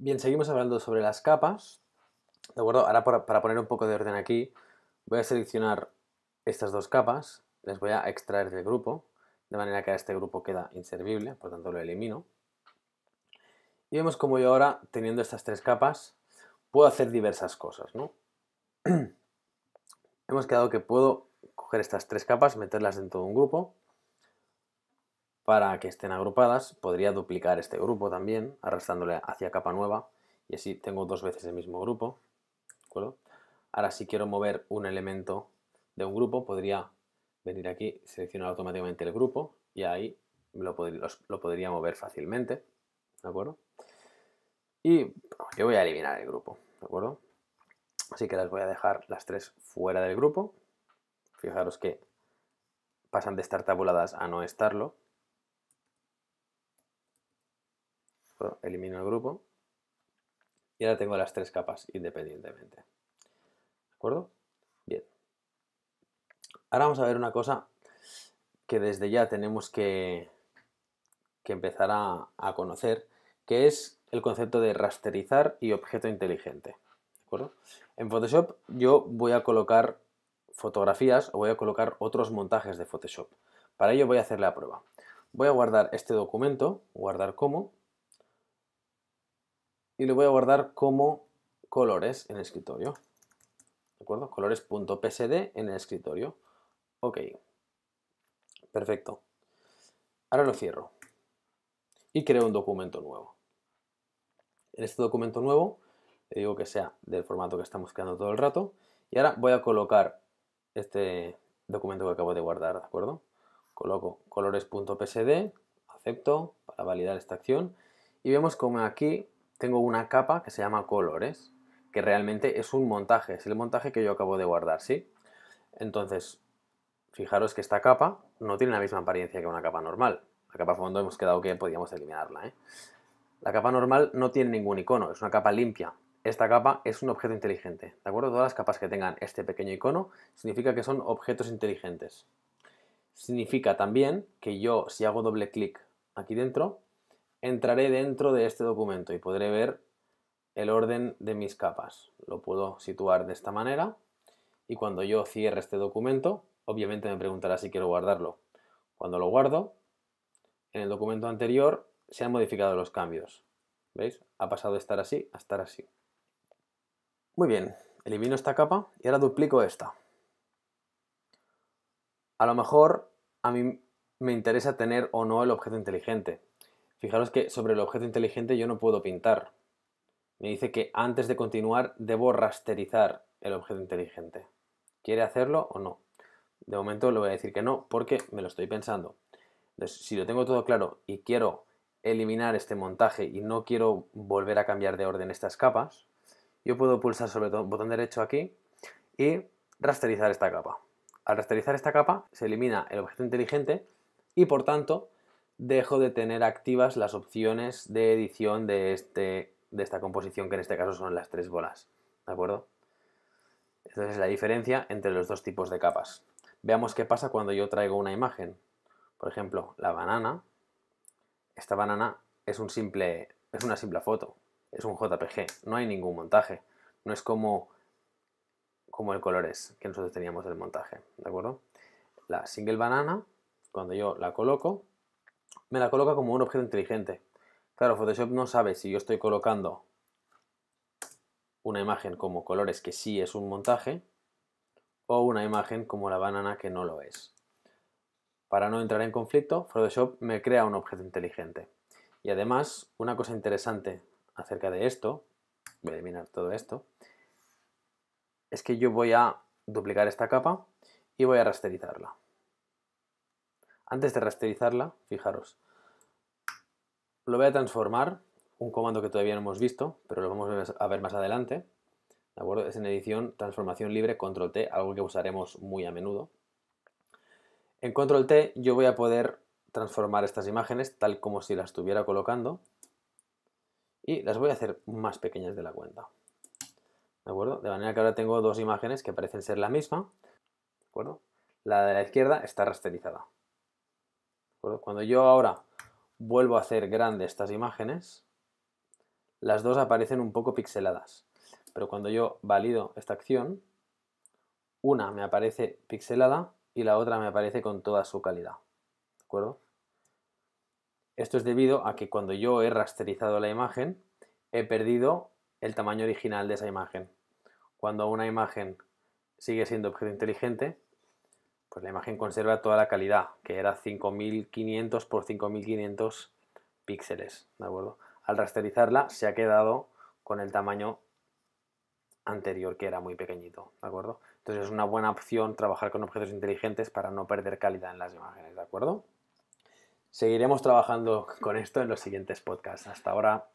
Bien, seguimos hablando sobre las capas. ¿De acuerdo? Ahora para, poner un poco de orden aquí, voy a seleccionar estas dos capas, les voy a extraer del grupo, de manera que este grupo queda inservible, por tanto lo elimino. Y vemos como yo ahora, teniendo estas tres capas, puedo hacer diversas cosas, ¿no? Hemos quedado que puedo coger estas tres capas, meterlas dentro de un grupo, para que estén agrupadas, podría duplicar este grupo también, arrastrándole hacia capa nueva, y así tengo dos veces el mismo grupo. Ahora si quiero mover un elemento de un grupo, podría venir aquí, seleccionar automáticamente el grupo, y ahí lo, podría mover fácilmente. Y yo voy a eliminar el grupo, ¿de acuerdo? Así que las voy a dejar las tres fuera del grupo. Fijaros que pasan de estar tabuladas a no estarlo. elimino el grupo. Y ahora tengo las tres capas independientemente. ¿De acuerdo? Bien. Ahora vamos a ver una cosa que desde ya tenemos que, que empezar a, conocer, que es el concepto de rasterizar y objeto inteligente. ¿De acuerdo? En Photoshop yo voy a colocar fotografías o voy a colocar otros montajes de Photoshop. Para ello voy a hacer la prueba. Voy a guardar este documento, guardar como, y lo voy a guardar como colores en el escritorio. ¿De acuerdo? Colores.psd en el escritorio. Ok. Perfecto. Ahora lo cierro. Y creo un documento nuevo. En este documento nuevo le digo que sea del formato que estamos creando todo el rato. Y ahora voy a colocar este documento que acabo de guardar, ¿de acuerdo? Coloco colores.psd, acepto para validar esta acción. Y vemos como aquí tengo una capa que se llama colores, que realmente es un montaje, es el montaje que yo acabo de guardar, ¿sí? Entonces, fijaros que esta capa no tiene la misma apariencia que una capa normal. La capa fondo hemos quedado que podíamos eliminarla, ¿eh? La capa normal no tiene ningún icono, es una capa limpia. Esta capa es un objeto inteligente, ¿de acuerdo? Todas las capas que tengan este pequeño icono significa que son objetos inteligentes. Significa también que yo, si hago doble clic aquí dentro, entraré dentro de este documento y podré ver el orden de mis capas. Lo puedo situar de esta manera y cuando yo cierre este documento, obviamente me preguntará si quiero guardarlo. Cuando lo guardo, en el documento anterior se han modificado los cambios. ¿Veis? Ha pasado de estar así a estar así. Muy bien, elimino esta capa y ahora duplico esta. A lo mejor a mí me interesa tener o no el objeto inteligente. Fijaros que sobre el objeto inteligente yo no puedo pintar. Me dice que antes de continuar debo rasterizar el objeto inteligente. ¿Quiere hacerlo o no? De momento le voy a decir que no porque me lo estoy pensando. Entonces, si lo tengo todo claro y quiero eliminar este montaje y no quiero volver a cambiar de orden estas capas, yo puedo pulsar sobre el botón derecho aquí y rasterizar esta capa. Al rasterizar esta capa se elimina el objeto inteligente y por tanto dejo de tener activas las opciones de edición de, este, de esta composición, que en este caso son las tres bolas. ¿De acuerdo? Entonces es la diferencia entre los dos tipos de capas. Veamos qué pasa cuando yo traigo una imagen. Por ejemplo, la banana. Esta banana es, un simple, es una simple foto, es un JPG, no hay ningún montaje. No es como, como el es que nosotros teníamos del montaje, ¿de acuerdo? La single banana, cuando yo la coloco, me la coloca como un objeto inteligente. Claro, Photoshop no sabe si yo estoy colocando una imagen como colores que sí es un montaje o una imagen como la banana que no lo es. Para no entrar en conflicto, Photoshop me crea un objeto inteligente. Y además, una cosa interesante acerca de esto, voy a eliminar todo esto, es que yo voy a duplicar esta capa y voy a rasterizarla. Antes de rasterizarla, fijaros, lo voy a transformar, un comando que todavía no hemos visto, pero lo vamos a ver más adelante. ¿De acuerdo? Es en edición, transformación libre, control T, algo que usaremos muy a menudo. En control T yo voy a poder transformar estas imágenes tal como si las estuviera colocando y las voy a hacer más pequeñas de la cuenta. ¿De acuerdo? De manera que ahora tengo dos imágenes que parecen ser la misma. ¿De acuerdo? La de la izquierda está rasterizada. Cuando yo ahora vuelvo a hacer grande estas imágenes, las dos aparecen un poco pixeladas. Pero cuando yo valido esta acción, una me aparece pixelada y la otra me aparece con toda su calidad. Esto es debido a que cuando yo he rasterizado la imagen, he perdido el tamaño original de esa imagen. Cuando una imagen sigue siendo objeto inteligente, pues la imagen conserva toda la calidad, que era 5500 por 5500 píxeles, ¿de acuerdo? Al rasterizarla se ha quedado con el tamaño anterior que era muy pequeñito, ¿de acuerdo? Entonces es una buena opción trabajar con objetos inteligentes para no perder calidad en las imágenes, ¿de acuerdo? Seguiremos trabajando con esto en los siguientes podcasts. Hasta ahora.